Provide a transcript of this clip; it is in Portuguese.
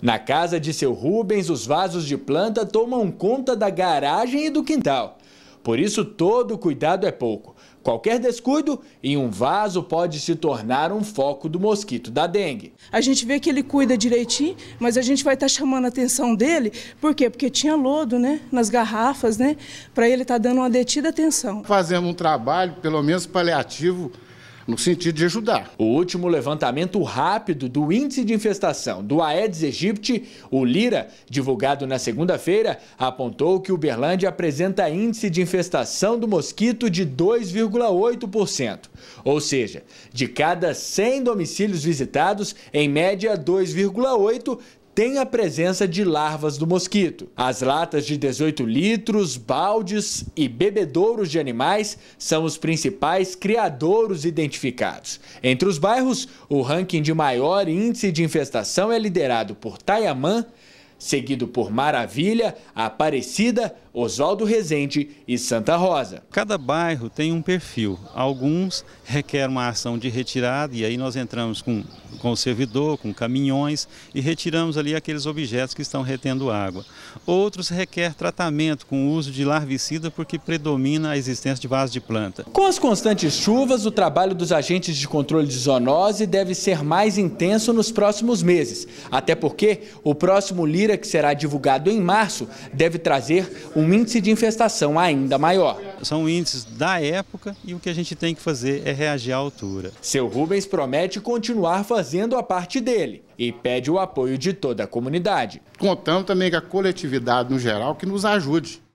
Na casa de seu Rubens, os vasos de planta tomam conta da garagem e do quintal. Por isso, todo cuidado é pouco. Qualquer descuido em um vaso pode se tornar um foco do mosquito da dengue. A gente vê que ele cuida direitinho, mas a gente vai estar tá chamando a atenção dele, por quê? Porque tinha lodo, né, nas garrafas, né, para ele estar tá dando uma detida atenção. Fazendo um trabalho, pelo menos paliativo, no sentido de ajudar. O último levantamento rápido do índice de infestação do Aedes aegypti, o Lira, divulgado na segunda-feira, apontou que Uberlândia apresenta índice de infestação do mosquito de 2,8%, ou seja, de cada 100 domicílios visitados, em média 2,8 tem a presença de larvas do mosquito. As latas de 18 litros, baldes e bebedouros de animais são os principais criadouros identificados. Entre os bairros, o ranking de maior índice de infestação é liderado por Taiamã, seguido por Maravilha, Aparecida, Oswaldo Rezende e Santa Rosa. Cada bairro tem um perfil. Alguns requerem uma ação de retirada e aí nós entramos com, com o servidor, com caminhões e retiramos ali aqueles objetos que estão retendo água. Outros requerem tratamento com o uso de larvicida porque predomina a existência de vasos de planta. Com as constantes chuvas, o trabalho dos agentes de controle de zoonose deve ser mais intenso nos próximos meses, até porque o próximo líder que será divulgado em março, deve trazer um índice de infestação ainda maior. São índices da época e o que a gente tem que fazer é reagir à altura. Seu Rubens promete continuar fazendo a parte dele e pede o apoio de toda a comunidade. Contamos também com a coletividade no geral que nos ajude.